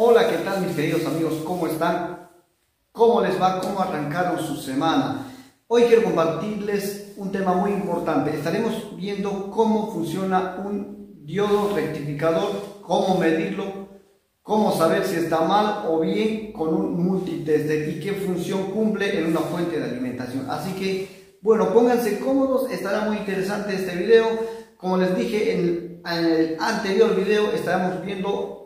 Hola, ¿qué tal mis queridos amigos? ¿Cómo están? ¿Cómo les va? ¿Cómo arrancaron su semana? Hoy quiero compartirles un tema muy importante. Estaremos viendo cómo funciona un diodo rectificador, cómo medirlo, cómo saber si está mal o bien con un multitester y qué función cumple en una fuente de alimentación. Así que, bueno, pónganse cómodos, estará muy interesante este video. Como les dije en el anterior video, estaremos viendo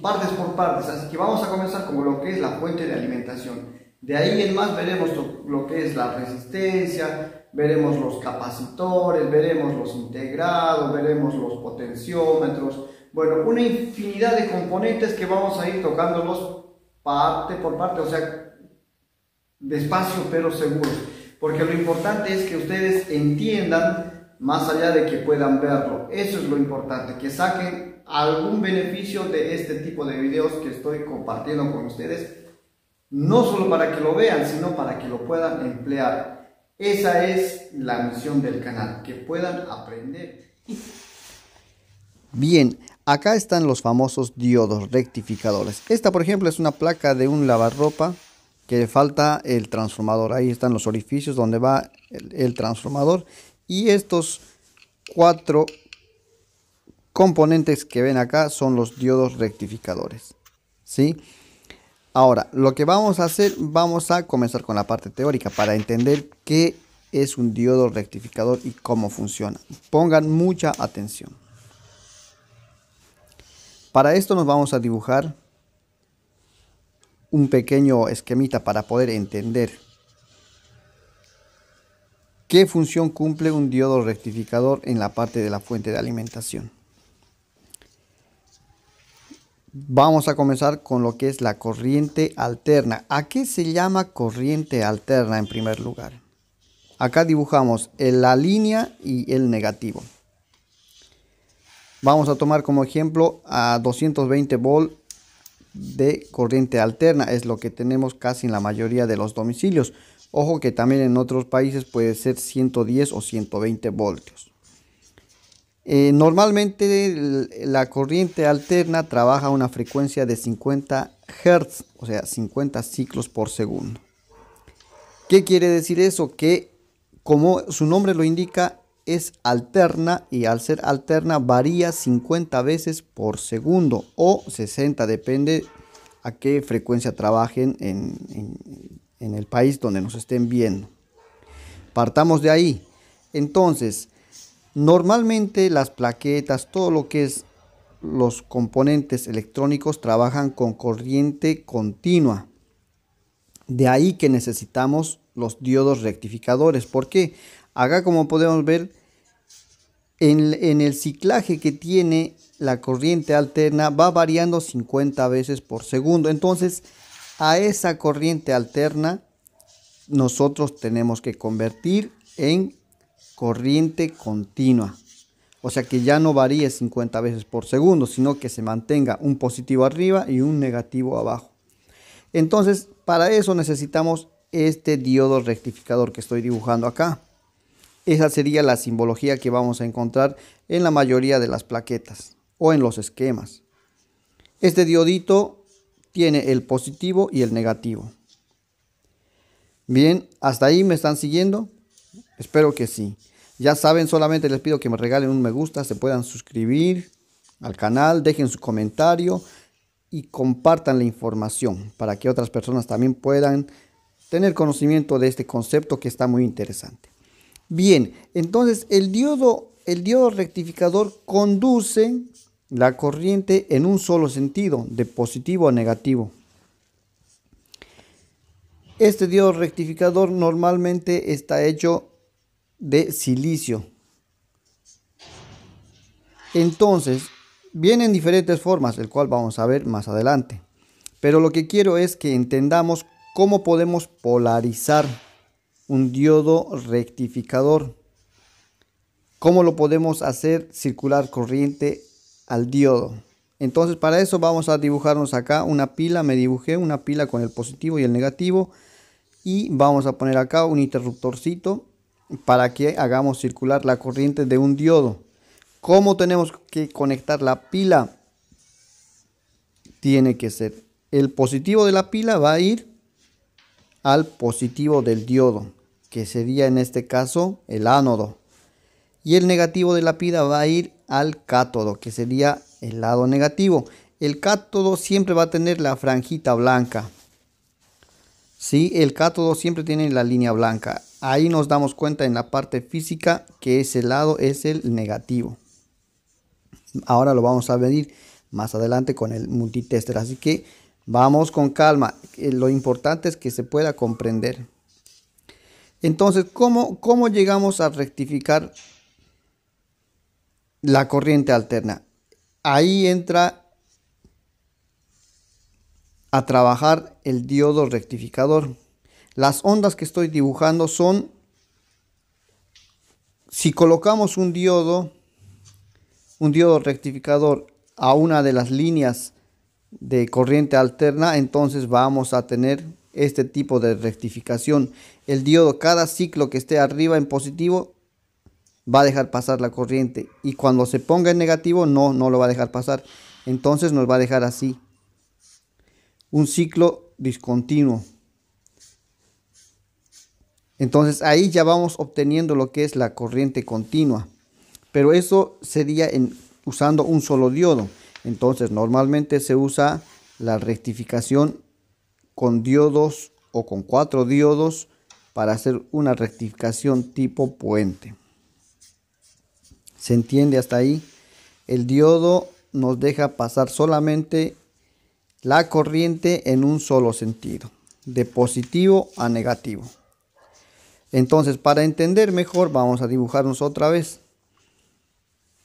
partes por partes. Así que vamos a comenzar con lo que es la fuente de alimentación. De ahí en más veremos lo que es la resistencia, veremos los capacitores, veremos los integrados, veremos los potenciómetros. Bueno, una infinidad de componentes que vamos a ir tocándolos parte por parte, o sea, despacio pero seguro. Porque lo importante es que ustedes entiendan más allá de que puedan verlo. Eso es lo importante, que saquen algún beneficio de este tipo de videos que estoy compartiendo con ustedes, no solo para que lo vean, sino para que lo puedan emplear. Esa es la misión del canal, que puedan aprender. Bien, acá están los famosos diodos rectificadores. Esta, por ejemplo, es una placa de un lavarropa que le falta el transformador. Ahí están los orificios donde va el, el transformador. Y estos cuatro componentes que ven acá son los diodos rectificadores. ¿sí? Ahora, lo que vamos a hacer, vamos a comenzar con la parte teórica para entender qué es un diodo rectificador y cómo funciona. Pongan mucha atención. Para esto nos vamos a dibujar un pequeño esquemita para poder entender qué función cumple un diodo rectificador en la parte de la fuente de alimentación. Vamos a comenzar con lo que es la corriente alterna. ¿A qué se llama corriente alterna en primer lugar? Acá dibujamos la línea y el negativo. Vamos a tomar como ejemplo a 220 volt de corriente alterna. Es lo que tenemos casi en la mayoría de los domicilios. Ojo que también en otros países puede ser 110 o 120 voltios. Eh, normalmente la corriente alterna trabaja a una frecuencia de 50 Hz, o sea, 50 ciclos por segundo. ¿Qué quiere decir eso? Que como su nombre lo indica, es alterna y al ser alterna varía 50 veces por segundo o 60, depende a qué frecuencia trabajen en, en el país donde nos estén viendo. Partamos de ahí. Entonces, Normalmente las plaquetas, todo lo que es los componentes electrónicos trabajan con corriente continua. De ahí que necesitamos los diodos rectificadores. ¿Por qué? Acá como podemos ver, en, el ciclaje que tiene la corriente alterna va variando 50 veces por segundo. Entonces, a esa corriente alterna nosotros tenemos que convertir en corriente continua. O sea que ya no varíe 50 veces por segundo, sino que se mantenga un positivo arriba y un negativo abajo. Entonces, para eso necesitamos este diodo rectificador que estoy dibujando acá. Esa sería la simbología que vamos a encontrar en la mayoría de las plaquetas o en los esquemas. Este diodito tiene el positivo y el negativo. Bien, ¿hasta ahí me están siguiendo? Espero que sí. Ya saben, solamente les pido que me regalen un me gusta, se puedan suscribir al canal, dejen su comentario y compartan la información para que otras personas también puedan tener conocimiento de este concepto que está muy interesante. Bien, entonces el diodo, el diodo rectificador conduce la corriente en un solo sentido, de positivo a negativo. Este diodo rectificador normalmente está hecho de silicio. Entonces, vienen diferentes formas, el cual vamos a ver más adelante. Pero lo que quiero es que entendamos cómo podemos polarizar un diodo rectificador. Cómo lo podemos hacer circular corriente al diodo. Entonces para eso vamos a dibujarnos acá una pila, me dibujé una pila con el positivo y el negativo y vamos a poner acá un interruptorcito para que hagamos circular la corriente de un diodo. ¿Cómo tenemos que conectar la pila? Tiene que ser el positivo de la pila va a ir al positivo del diodo, que sería en este caso el ánodo. Y el negativo de la pila va a ir al cátodo, que sería el lado negativo. El cátodo siempre va a tener la franjita blanca. Sí, el cátodo siempre tiene la línea blanca. Ahí nos damos cuenta en la parte física que ese lado es el negativo. Ahora lo vamos a venir más adelante con el multitester. Así que vamos con calma. Eh, lo importante es que se pueda comprender. Entonces, ¿cómo, cómo llegamos a rectificar la corriente alterna? ahí entra a trabajar el diodo rectificador. Las ondas que estoy dibujando son, si colocamos un diodo, un diodo rectificador a una de las líneas de corriente alterna, entonces vamos a tener este tipo de rectificación. El diodo, cada ciclo que esté arriba en positivo, va a dejar pasar la corriente y cuando se ponga en negativo no, no lo va a dejar pasar. Entonces nos va a dejar así. Un ciclo discontinuo. Entonces ahí ya vamos obteniendo lo que es la corriente continua. Pero eso sería en, usando un solo diodo. Entonces normalmente se usa la rectificación con diodos o con cuatro diodos para hacer una rectificación tipo puente. ¿Se entiende hasta ahí? El diodo nos deja pasar solamente la corriente en un solo sentido, de positivo a negativo. Entonces, para entender mejor, vamos a dibujarnos otra vez.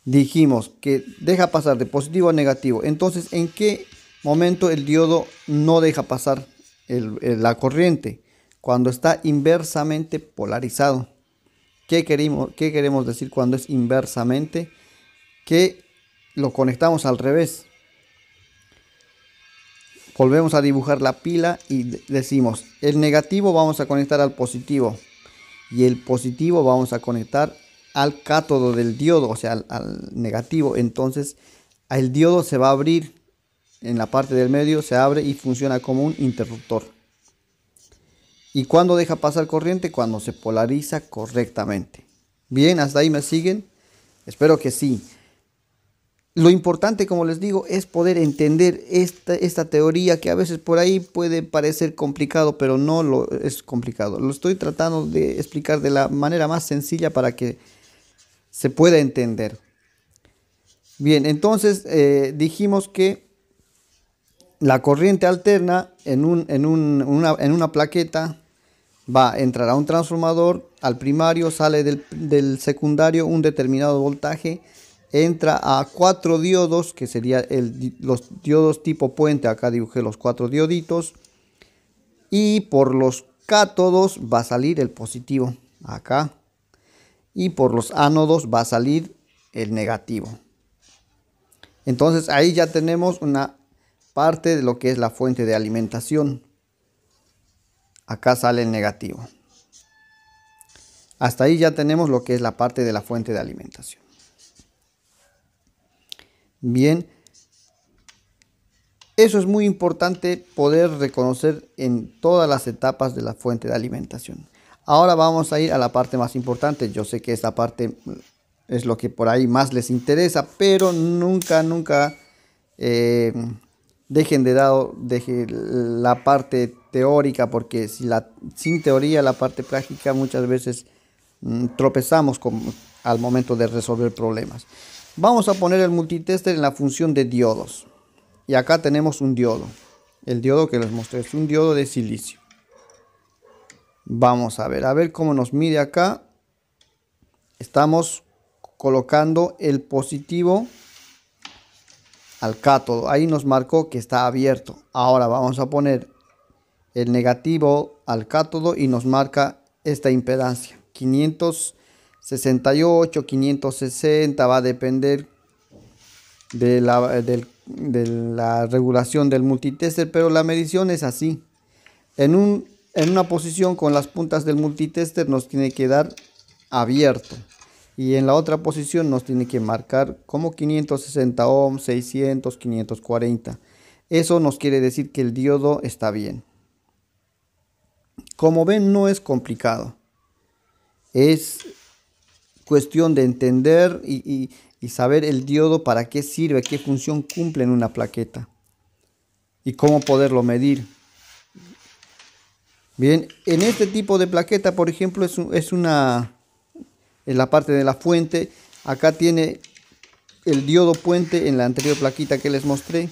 Dijimos que deja pasar de positivo a negativo. Entonces, ¿en qué momento el diodo no deja pasar la corriente? Cuando está inversamente polarizado. ¿Qué, queremos, queremos decir cuando es inversamente? Que lo conectamos al revés. Volvemos a dibujar la pila y decimos, el negativo vamos a conectar al positivo y el positivo vamos a conectar al cátodo del diodo, o sea, al negativo. Entonces, el diodo se va a abrir en la parte del medio, se abre y funciona como un interruptor. ¿Y cuándo deja pasar corriente? Cuando se polariza correctamente. Bien, hasta ahí me siguen. Espero que sí. Lo importante, como les digo, es poder entender esta, teoría que a veces por ahí puede parecer complicado, pero no lo es complicado. Lo estoy tratando de explicar de la manera más sencilla para que se pueda entender. Bien, entonces eh, dijimos que la corriente alterna en, un, en, una, plaqueta, va plaqueta va, a un transformador, al primario sale del, del, secundario un determinado voltaje, entra a cuatro diodos, que serían los diodos tipo puente, acá dibujé los cuatro dioditos, y por los cátodos va a salir el positivo, acá, y por los ánodos va a salir el negativo. Entonces ahí ya tenemos una parte de lo que es la fuente de alimentación. Acá sale el negativo. Hasta ahí ya tenemos lo que es la parte de la fuente de alimentación. Bien, eso es muy importante poder reconocer en todas las etapas de la fuente de alimentación. Ahora vamos a ir a la parte más importante. Yo sé que esta parte es lo que por ahí más les interesa, pero nunca, nunca eh, dejen de lado deje la parte teórica, porque si la, sin teoría la parte práctica muchas veces mm, tropezamos al momento de resolver problemas. Vamos a poner el multitester en la función de diodos. Y acá tenemos un diodo. El diodo que les mostré es un diodo de silicio. Vamos a ver, a ver cómo nos mide acá. Estamos colocando el positivo al cátodo. Ahí nos marcó que está abierto. Ahora vamos a poner el negativo al cátodo y nos marca esta impedancia. 568, 560 va a depender de la, regulación del multitester, pero la medición es así. En, en una posición con las puntas del multitester nos tiene que dar abierto y en la otra posición nos tiene que marcar como 560 ohms, 600, 540. Eso nos quiere decir que el diodo está bien. Como ven no es complicado. Es cuestión de entender y, saber el diodo para qué sirve, qué función cumple en una plaqueta y cómo poderlo medir. Bien, en este tipo de plaqueta, por ejemplo, es, es una en la parte de la fuente. Acá tiene el diodo puente en la anterior plaquita que les mostré.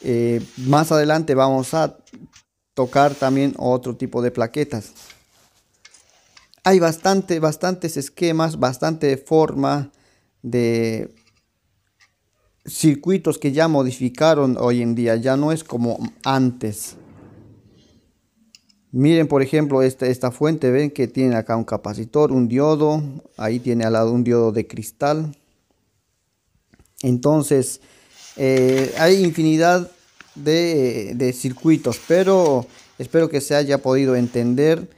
Eh, más adelante vamos a tocar también otro tipo de plaquetas. Hay bastante, bastantes esquemas, bastante forma de circuitos que ya modificaron hoy en día, ya no es como antes. Miren, por ejemplo, esta, esta fuente, ven que tiene acá un capacitor, un diodo, ahí tiene al lado un diodo de cristal. Entonces, eh, hay infinidad de, circuitos, pero espero que se haya podido entender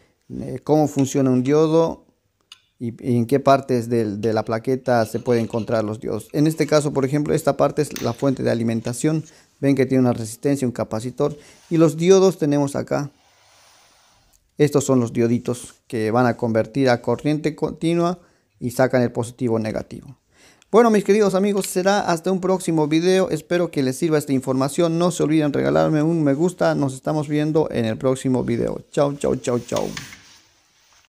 eh, cómo funciona un diodo y, en qué partes de, de, la plaqueta se pueden encontrar los diodos. En este caso, por ejemplo, esta parte es la fuente de alimentación. Ven que tiene una resistencia, un capacitor. Y los diodos tenemos acá estos son los dioditos que van a convertir a corriente continua y sacan el positivo negativo. Bueno, mis queridos amigos, será hasta un próximo video. Espero que les sirva esta información. No se olviden regalarme un me gusta. Nos estamos viendo en el próximo video. Chau, chau, chau, chau.